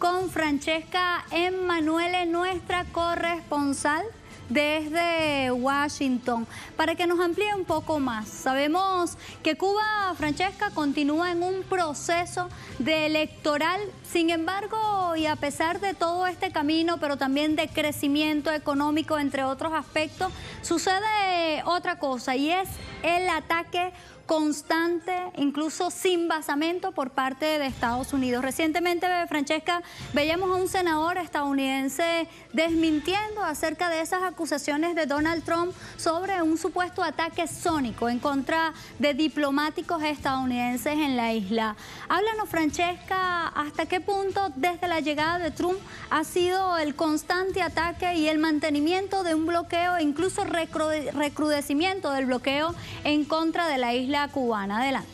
con Francesca Emanuele, nuestra corresponsal desde Washington, para que nos amplíe un poco más. Sabemos que Cuba, Francesca, continúa en un proceso de electoral, sin embargo, y a pesar de todo este camino, pero también de crecimiento económico, entre otros aspectos, sucede otra cosa y es el ataque constante, incluso sin basamento por parte de Estados Unidos. Recientemente, Francesca, veíamos a un senador estadounidense desmintiendo acerca de esas acusaciones de Donald Trump sobre un supuesto ataque sónico en contra de diplomáticos estadounidenses en la isla. Háblanos, Francesca, hasta qué punto desde la llegada de Trump ha sido el constante ataque y el mantenimiento de un bloqueo, incluso recrudecimiento del bloqueo en contra de la isla Cubana. Adelante.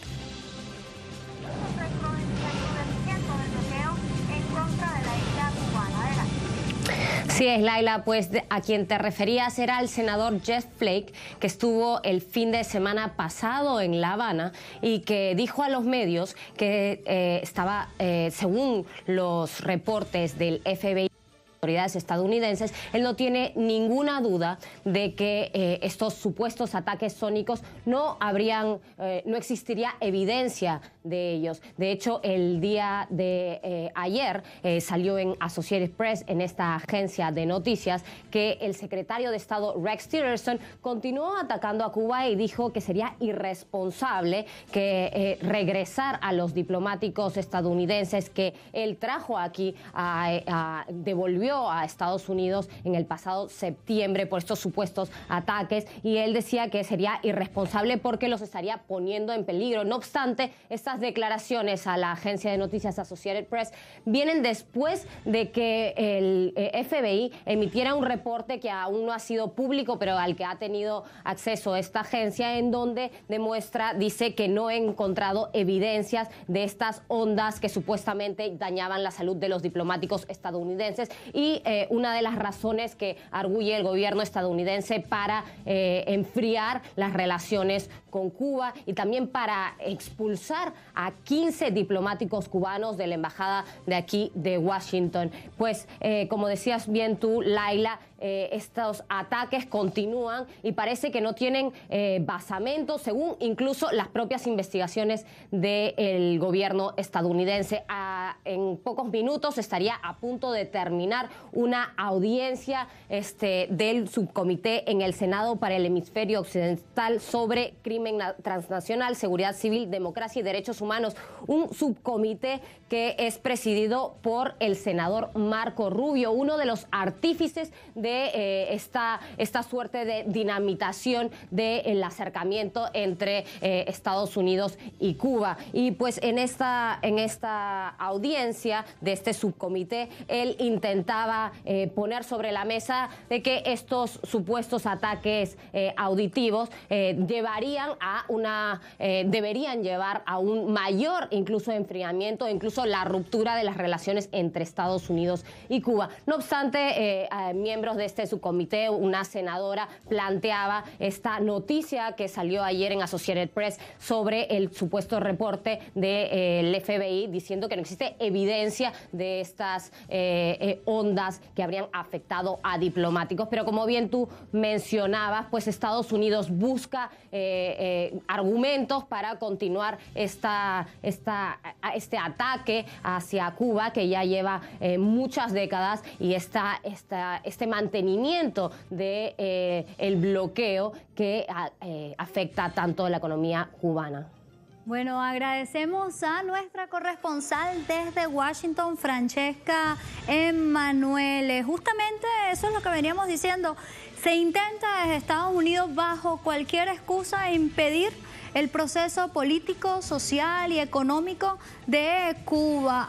Sí, es Laila, pues a quien te referías era el senador Jeff Flake, que estuvo el fin de semana pasado en La Habana y que dijo a los medios que eh, estaba, eh, según los reportes del FBI, estadounidenses, él no tiene ninguna duda de que eh, estos supuestos ataques sónicos no habrían, eh, no existiría evidencia de ellos. De hecho, el día de eh, ayer salió en Associated Press, en esta agencia de noticias, que el secretario de Estado Rex Tillerson continuó atacando a Cuba y dijo que sería irresponsable que regresar a los diplomáticos estadounidenses que él trajo aquí, devolvió a Estados Unidos en el pasado septiembre por estos supuestos ataques y él decía que sería irresponsable porque los estaría poniendo en peligro. No obstante, estas declaraciones a la agencia de noticias Associated Press vienen después de que el eh, FBI emitiera un reporte que aún no ha sido público, pero al que ha tenido acceso esta agencia, en donde demuestra, dice que no he encontrado evidencias de estas ondas que supuestamente dañaban la salud de los diplomáticos estadounidenses y eh, una de las razones que arguye el gobierno estadounidense para eh, enfriar las relaciones con Cuba y también para expulsar a 15 diplomáticos cubanos de la embajada de aquí de Washington. Pues eh, como decías bien tú, Laila, estos ataques continúan y parece que no tienen basamento, según incluso las propias investigaciones del gobierno estadounidense. Ah, en pocos minutos estaría a punto de terminar una audiencia este, del subcomité en el Senado para el hemisferio occidental sobre crimen transnacional, seguridad civil, democracia y derechos humanos. Un subcomité que es presidido por el senador Marco Rubio, uno de los artífices de eh, esta, esta suerte de dinamitación del acercamiento entre eh, Estados Unidos y Cuba. Y pues en esta, en esta audiencia de este subcomité, él intenta eh, poner sobre la mesa de que estos supuestos ataques eh, auditivos eh, llevarían a una, deberían llevar a un mayor incluso enfriamiento, incluso la ruptura de las relaciones entre Estados Unidos y Cuba. No obstante, miembros de este subcomité, una senadora planteaba esta noticia que salió ayer en Associated Press sobre el supuesto reporte del FBI diciendo que no existe evidencia de estas ondas que habrían afectado a diplomáticos. Pero como bien tú mencionabas, pues Estados Unidos busca eh, eh, argumentos para continuar esta, esta, este ataque hacia Cuba que ya lleva eh, muchas décadas y esta, esta, este mantenimiento del de, el bloqueo que afecta tanto a la economía cubana. Bueno, agradecemos a nuestra corresponsal desde Washington, Francesca Emanuele. Justamente eso es lo que veníamos diciendo. Se intenta desde Estados Unidos bajo cualquier excusa impedir el proceso político, social y económico de Cuba.